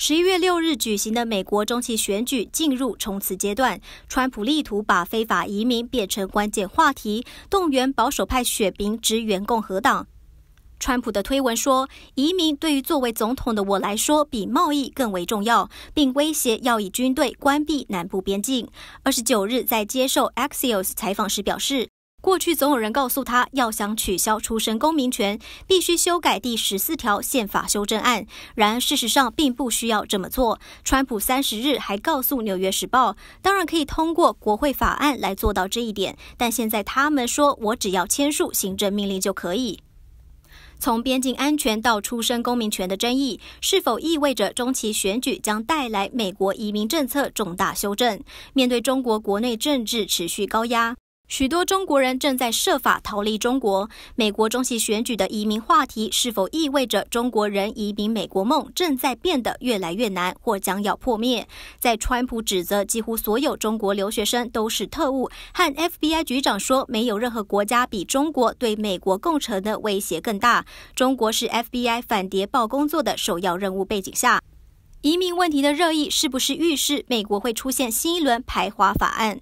十一月六日举行的美国中期选举进入冲刺阶段，川普力图把非法移民变成关键话题，动员保守派选民支援共和党。川普的推文说：“移民对于作为总统的我来说，比贸易更为重要。”并威胁要以军队关闭南部边境。二十九日在接受 Axios 采访时表示。过去总有人告诉他，要想取消出生公民权，必须修改第十四条宪法修正案。然而事实上并不需要这么做。川普三十日还告诉《纽约时报》，当然可以通过国会法案来做到这一点。但现在他们说我只要签署行政命令就可以。从边境安全到出生公民权的争议，是否意味着中期选举将带来美国移民政策重大修正？面对中国国内政治持续高压。许多中国人正在设法逃离中国。美国中期选举的移民话题是否意味着中国人移民美国梦正在变得越来越难，或将要破灭？在川普指责几乎所有中国留学生都是特务，和 FBI 局长说没有任何国家比中国对美国构成的威胁更大，中国是 FBI 反谍报工作的首要任务背景下，移民问题的热议是不是预示美国会出现新一轮排华法案？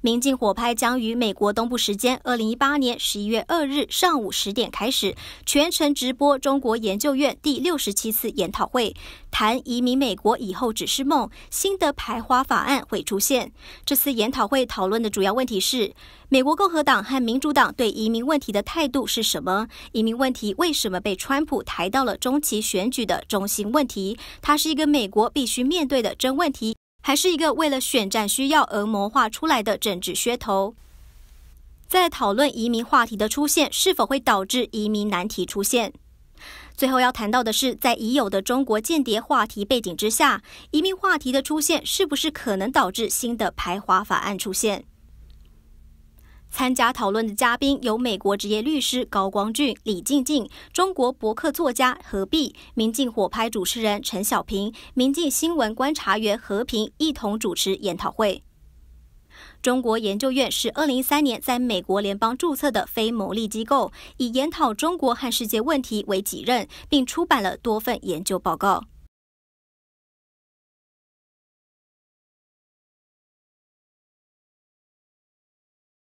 民进火拍将于美国东部时间二零一八年十一月二日上午十点开始全程直播中国研究院第六十七次研讨会，谈移民美国以后只是梦，新的排华法案会出现。这次研讨会讨论的主要问题是，美国共和党和民主党对移民问题的态度是什么？移民问题为什么被川普抬到了中期选举的中心问题？它是一个美国必须面对的真问题。还是一个为了选战需要而谋划出来的政治噱头。在讨论移民话题的出现是否会导致移民难题出现，最后要谈到的是，在已有的中国间谍话题背景之下，移民话题的出现是不是可能导致新的排华法案出现？参加讨论的嘉宾有美国职业律师高光俊、李静静、中国博客作家何碧、民进火拍主持人陈小平、民进新闻观察员何平，一同主持研讨会。中国研究院是二零一三年在美国联邦注册的非牟利机构，以研讨中国和世界问题为己任，并出版了多份研究报告。